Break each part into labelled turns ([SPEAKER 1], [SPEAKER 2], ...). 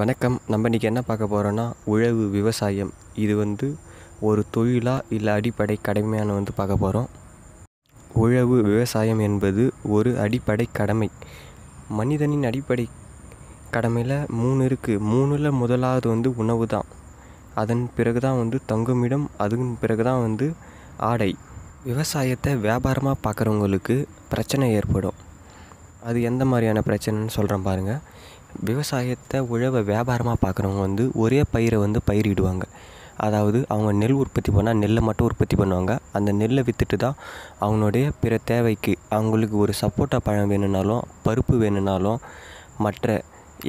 [SPEAKER 1] வணக்கம் நம்ம இன்றைக்கி என்ன பார்க்க போகிறோன்னா உழவு விவசாயம் இது வந்து ஒரு தொழிலாக இல்லை அடிப்படை கடமையான வந்து பார்க்க போகிறோம் உழவு விவசாயம் என்பது ஒரு அடிப்படை கடமை மனிதனின் அடிப்படை கடமையில் மூணு இருக்குது மூணில் முதலாவது வந்து உணவு தான் அதன் பிறகு தான் வந்து தங்குமிடம் அதன் பிறகு தான் வந்து ஆடை விவசாயத்தை வியாபாரமாக பார்க்குறவங்களுக்கு பிரச்சனை ஏற்படும் அது எந்த மாதிரியான பிரச்சனைன்னு சொல்கிறேன் பாருங்கள் விவசாயத்தை உழவை வியாபாரமாக பார்க்குறவங்க வந்து ஒரே பயிரை வந்து பயிரிடுவாங்க அதாவது அவங்க நெல் உற்பத்தி பண்ணால் நெல்லை மட்டும் உற்பத்தி பண்ணுவாங்க அந்த நெல்லை விற்றுட்டு தான் அவங்களுடைய பிற தேவைக்கு அவங்களுக்கு ஒரு சப்போட்டா பழம் வேணும்னாலும் பருப்பு வேணும்னாலும் மற்ற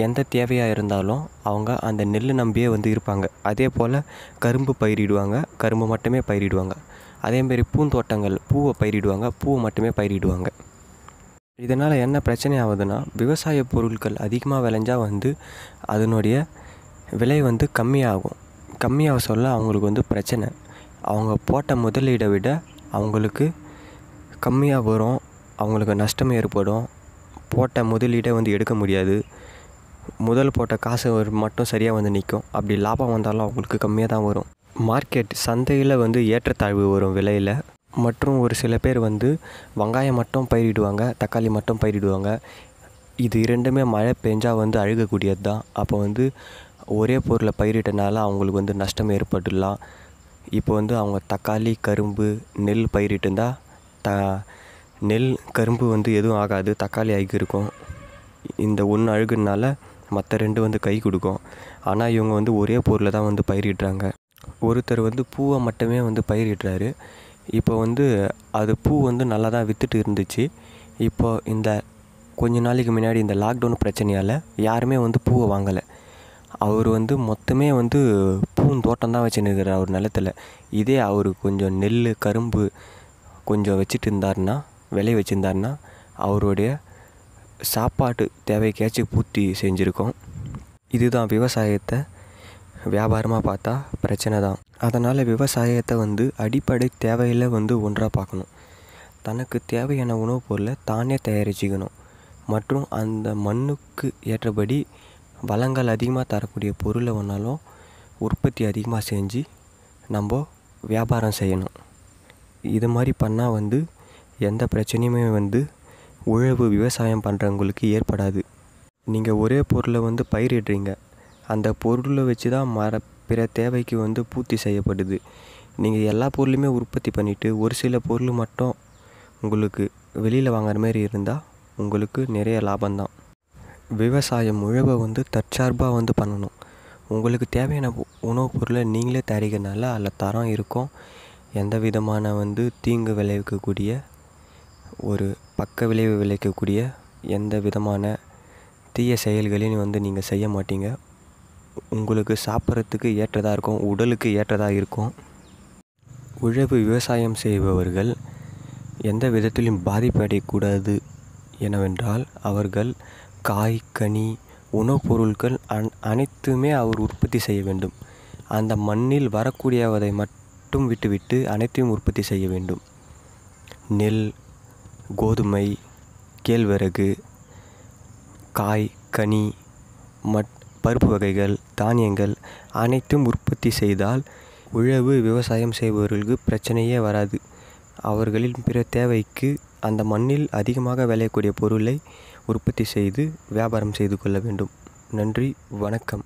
[SPEAKER 1] எந்த தேவையாக இருந்தாலும் அவங்க அந்த நெல்லை நம்பியே வந்து இருப்பாங்க அதே போல் கரும்பு பயிரிடுவாங்க கரும்பு மட்டுமே பயிரிடுவாங்க அதேமாரி பூந்தோட்டங்கள் பூவை பயிரிடுவாங்க பூவை மட்டுமே பயிரிடுவாங்க இதனால் என்ன பிரச்சனை ஆகுதுன்னா விவசாய பொருட்கள் அதிகமாக விளைஞ்சால் வந்து அதனுடைய விலை வந்து கம்மியாகும் கம்மியாக சொல்ல அவங்களுக்கு வந்து பிரச்சனை அவங்க போட்ட முதலீடை விட அவங்களுக்கு கம்மியாக வரும் அவங்களுக்கு நஷ்டம் ஏற்படும் போட்ட முதலீடை வந்து எடுக்க முடியாது முதல் போட்ட காசு மட்டும் சரியாக வந்து நிற்கும் அப்படி லாபம் வந்தாலும் அவங்களுக்கு கம்மியாக தான் வரும் மார்க்கெட் சந்தையில் வந்து ஏற்றத்தாழ்வு வரும் விலையில் மற்றும் ஒரு சில பேர் வந்து வெங்காயம் மட்டும் பயிரிடுவாங்க தக்காளி மட்டும் பயிரிடுவாங்க இது இரண்டுமே மழை பெஞ்சால் வந்து அழுகக்கூடியது தான் அப்போ வந்து ஒரே பொருளை பயிரிட்டனால அவங்களுக்கு வந்து நஷ்டம் ஏற்பட்டுடலாம் இப்போ வந்து அவங்க தக்காளி கரும்பு நெல் பயிரிட்டிருந்தால் த நெல் கரும்பு வந்து எதுவும் ஆகாது தக்காளி அழுகி இருக்கும் இந்த ஒன்று அழுகுனால மற்ற ரெண்டு வந்து கை கொடுக்கும் ஆனால் இவங்க வந்து ஒரே பொருளை தான் வந்து பயிரிடுறாங்க ஒருத்தர் வந்து பூவை மட்டுமே வந்து பயிரிடுறாரு இப்போ வந்து அது பூ வந்து நல்லா தான் விற்றுட்டு இருந்துச்சு இப்போது இந்த கொஞ்ச நாளைக்கு முன்னாடி இந்த லாக்டவுன் பிரச்சனையால் யாருமே வந்து பூவை வாங்கலை அவர் வந்து மொத்தமே வந்து பூந்தோட்டம் தான் வச்சுன்னுக்கிறார் அவர் நிலத்தில் இதே அவர் கொஞ்சம் நெல் கரும்பு கொஞ்சம் வச்சுட்டு இருந்தாருன்னா விளைய வச்சுருந்தார்னா அவருடைய சாப்பாட்டு தேவைக்காச்சும் பூர்த்தி செஞ்சுருக்கோம் இதுதான் விவசாயத்தை வியாபாரமாக பார்த்தா பிரச்சனை தான் அதனால் விவசாயத்தை வந்து அடிப்படை தேவையில் வந்து ஒன்றாக பார்க்கணும் தனக்கு தேவையான உணவுப் பொருளை தானே தயாரிச்சுக்கணும் மற்றும் அந்த மண்ணுக்கு ஏற்றபடி வளங்கள் அதிகமாக தரக்கூடிய பொருளை ஒன்றாலும் உற்பத்தி அதிகமாக செஞ்சு நம்ம வியாபாரம் செய்யணும் இது மாதிரி பண்ணால் வந்து எந்த பிரச்சனையுமே வந்து உழவு விவசாயம் பண்ணுறவங்களுக்கு ஏற்படாது நீங்கள் ஒரே பொருளை வந்து பயிரிடுறீங்க அந்த பொருளை வச்சு தான் மர பிற தேவைக்கு வந்து பூர்த்தி செய்யப்படுது நீங்கள் எல்லா பொருளையுமே உற்பத்தி பண்ணிவிட்டு ஒரு சில பொருள் மட்டும் உங்களுக்கு வெளியில் வாங்குற மாதிரி இருந்தால் உங்களுக்கு நிறைய லாபம்தான் விவசாயம் முழுவை வந்து தற்சார்பாக வந்து பண்ணணும் உங்களுக்கு தேவையான உணவுப் பொருளை நீங்களே தயாரிக்கிறனால அதில் தரம் இருக்கும் எந்த விதமான வந்து தீங்கு விளைவிக்கக்கூடிய ஒரு பக்க விளைவு விளைவிக்கக்கூடிய எந்த விதமான தீய செயல்களையும் வந்து நீங்கள் செய்ய மாட்டீங்க உங்களுக்கு சாப்பிட்றதுக்கு ஏற்றதாக இருக்கும் உடலுக்கு ஏற்றதாக இருக்கும் உழவு விவசாயம் செய்பவர்கள் எந்த விதத்திலும் பாதிப்படையக்கூடாது எனவென்றால் அவர்கள் காய் கனி உணவுப் பொருட்கள் அன் அனைத்துமே அவர் உற்பத்தி செய்ய வேண்டும் அந்த மண்ணில் வரக்கூடியவதை மட்டும் விட்டுவிட்டு அனைத்தையும் உற்பத்தி செய்ய வேண்டும் நெல் கோதுமை கேழ்வரகு காய் கனி மட் பருப்பு வகைகள் தானியங்கள் அனைத்தும் உற்பத்தி செய்தால் உழவு விவசாயம் செய்பவர்களுக்கு பிரச்சனையே வராது அவர்களின் பிற தேவைக்கு அந்த மண்ணில் அதிகமாக விளையக்கூடிய பொருளை உற்பத்தி செய்து வியாபாரம் செய்து கொள்ள வேண்டும் நன்றி வணக்கம்